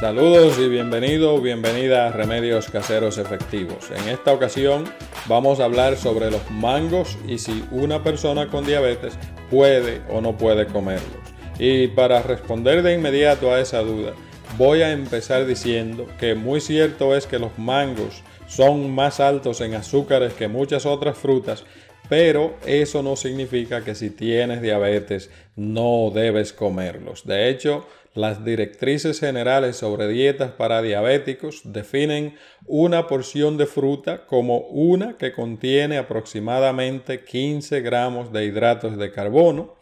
Saludos y bienvenidos, bienvenida a Remedios Caseros Efectivos. En esta ocasión vamos a hablar sobre los mangos y si una persona con diabetes puede o no puede comerlos. Y para responder de inmediato a esa duda, voy a empezar diciendo que muy cierto es que los mangos son más altos en azúcares que muchas otras frutas, pero eso no significa que si tienes diabetes no debes comerlos. De hecho, las directrices generales sobre dietas para diabéticos definen una porción de fruta como una que contiene aproximadamente 15 gramos de hidratos de carbono.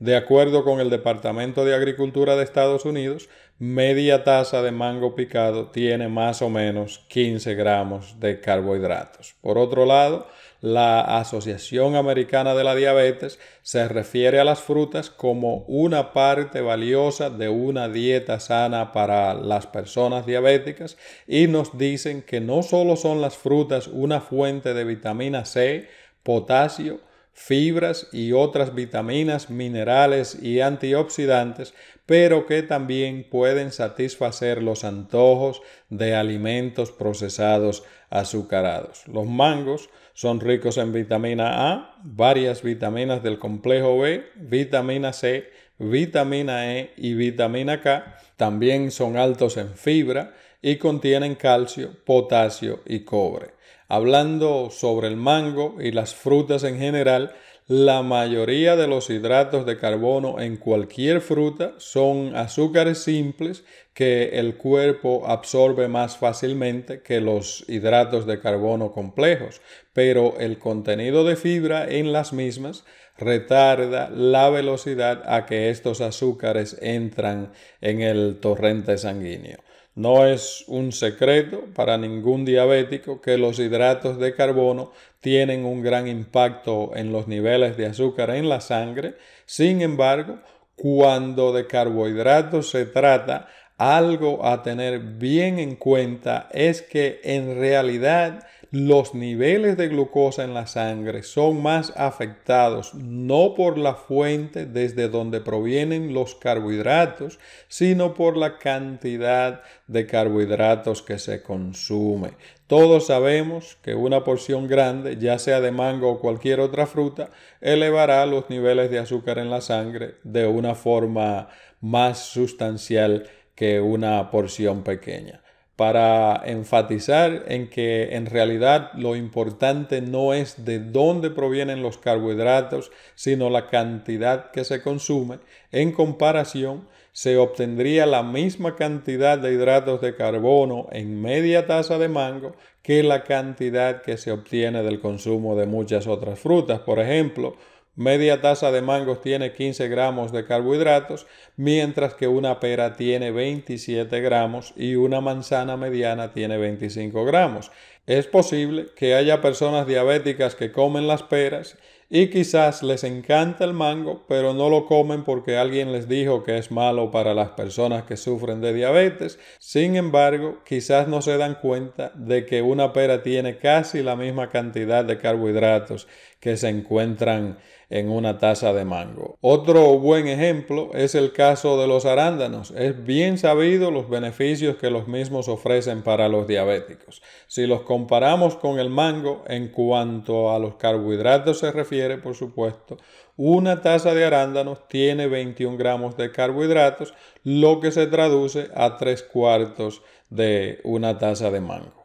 De acuerdo con el Departamento de Agricultura de Estados Unidos, media taza de mango picado tiene más o menos 15 gramos de carbohidratos. Por otro lado, la Asociación Americana de la Diabetes se refiere a las frutas como una parte valiosa de una dieta sana para las personas diabéticas y nos dicen que no solo son las frutas una fuente de vitamina C, potasio, fibras y otras vitaminas, minerales y antioxidantes, pero que también pueden satisfacer los antojos de alimentos procesados azucarados. Los mangos son ricos en vitamina A, varias vitaminas del complejo B, vitamina C, vitamina E y vitamina K. También son altos en fibra y contienen calcio, potasio y cobre. Hablando sobre el mango y las frutas en general, la mayoría de los hidratos de carbono en cualquier fruta son azúcares simples que el cuerpo absorbe más fácilmente que los hidratos de carbono complejos, pero el contenido de fibra en las mismas retarda la velocidad a que estos azúcares entran en el torrente sanguíneo. No es un secreto para ningún diabético que los hidratos de carbono tienen un gran impacto en los niveles de azúcar en la sangre. Sin embargo, cuando de carbohidratos se trata, algo a tener bien en cuenta es que en realidad los niveles de glucosa en la sangre son más afectados no por la fuente desde donde provienen los carbohidratos, sino por la cantidad de carbohidratos que se consume. Todos sabemos que una porción grande, ya sea de mango o cualquier otra fruta, elevará los niveles de azúcar en la sangre de una forma más sustancial que una porción pequeña para enfatizar en que en realidad lo importante no es de dónde provienen los carbohidratos, sino la cantidad que se consume. En comparación, se obtendría la misma cantidad de hidratos de carbono en media taza de mango que la cantidad que se obtiene del consumo de muchas otras frutas. Por ejemplo, Media taza de mangos tiene 15 gramos de carbohidratos, mientras que una pera tiene 27 gramos y una manzana mediana tiene 25 gramos. Es posible que haya personas diabéticas que comen las peras y quizás les encanta el mango, pero no lo comen porque alguien les dijo que es malo para las personas que sufren de diabetes. Sin embargo, quizás no se dan cuenta de que una pera tiene casi la misma cantidad de carbohidratos que se encuentran en una taza de mango. Otro buen ejemplo es el caso de los arándanos. Es bien sabido los beneficios que los mismos ofrecen para los diabéticos. Si los comparamos con el mango, en cuanto a los carbohidratos se refiere, por supuesto, una taza de arándanos tiene 21 gramos de carbohidratos, lo que se traduce a tres cuartos de una taza de mango.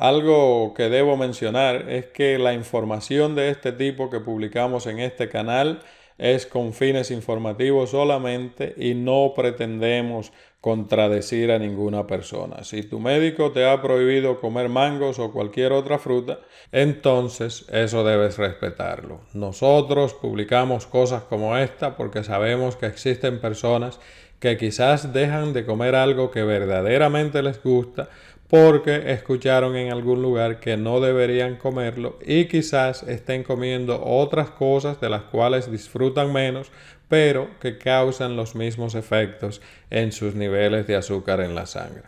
Algo que debo mencionar es que la información de este tipo que publicamos en este canal es con fines informativos solamente y no pretendemos contradecir a ninguna persona. Si tu médico te ha prohibido comer mangos o cualquier otra fruta, entonces eso debes respetarlo. Nosotros publicamos cosas como esta porque sabemos que existen personas que quizás dejan de comer algo que verdaderamente les gusta porque escucharon en algún lugar que no deberían comerlo y quizás estén comiendo otras cosas de las cuales disfrutan menos, pero que causan los mismos efectos en sus niveles de azúcar en la sangre.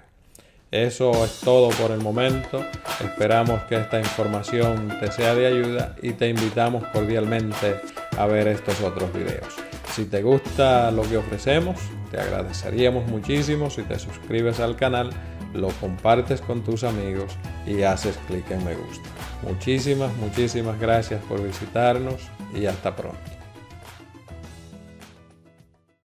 Eso es todo por el momento. Esperamos que esta información te sea de ayuda y te invitamos cordialmente a ver estos otros videos. Si te gusta lo que ofrecemos, te agradeceríamos muchísimo si te suscribes al canal lo compartes con tus amigos y haces clic en me gusta. Muchísimas, muchísimas gracias por visitarnos y hasta pronto.